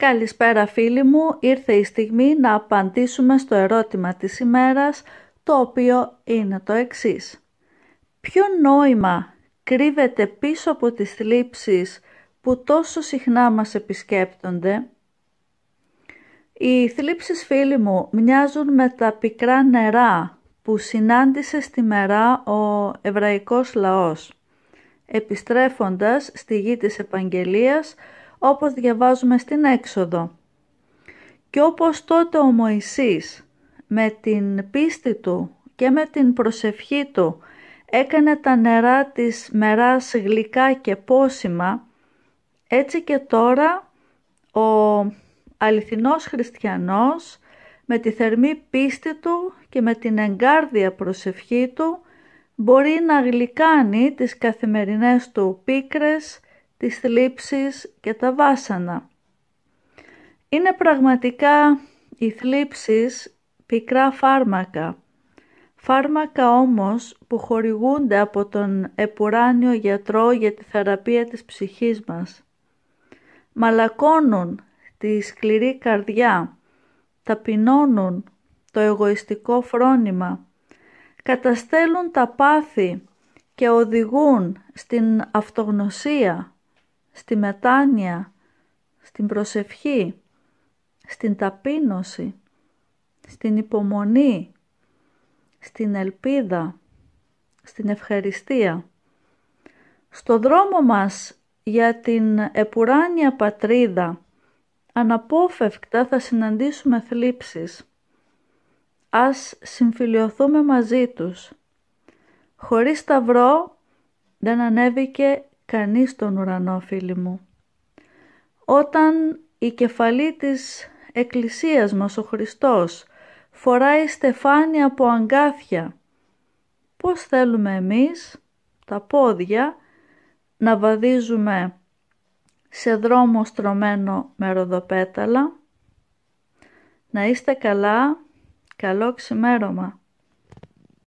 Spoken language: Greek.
Καλησπέρα φίλοι μου, ήρθε η στιγμή να απαντήσουμε στο ερώτημα της ημέρας, το οποίο είναι το εξής. Ποιο νόημα κρύβεται πίσω από τις θλίψεις που τόσο συχνά μας επισκέπτονται. Οι θλίψεις φίλοι μου μοιάζουν με τα πικρά νερά που συνάντησε στη μερά ο εβραϊκός λαός, επιστρέφοντας στη γη της Επαγγελίας όπως διαβάζουμε στην έξοδο. Και όπως τότε ο Μωυσής με την πίστη του και με την προσευχή του έκανε τα νερά της μεράς γλυκά και πόσιμα, έτσι και τώρα ο αληθινός χριστιανός με τη θερμή πίστη του και με την εγκάρδια προσευχή του μπορεί να γλυκάνει τις καθημερινές του πίκρες τις θλίψεις και τα βάσανα. Είναι πραγματικά οι θλίψεις πικρά φάρμακα. Φάρμακα όμως που χορηγούνται από τον επουράνιο γιατρό για τη θεραπεία της ψυχής μας. Μαλακώνουν τη σκληρή καρδιά, ταπεινώνουν το εγωιστικό φρόνημα, καταστέλουν τα πάθη και οδηγούν στην αυτογνωσία, στη μετάνοια, στην προσευχή, στην ταπείνωση, στην υπομονή, στην ελπίδα, στην ευχαριστία. Στο δρόμο μας για την επουράνια πατρίδα αναπόφευκτα θα συναντήσουμε θλίψεις. Ας συμφιλειωθούμε μαζί τους. Χωρίς σταυρό δεν ανέβηκε κανείς τον ουρανό φίλοι μου. Όταν η κεφαλή της εκκλησίας μας ο Χριστός φοράει στεφάνι από αγκάθια, πώς θέλουμε εμείς τα πόδια να βαδίζουμε σε δρόμο στρωμένο με ροδοπέταλα. Να είστε καλά, καλό ξημέρωμα.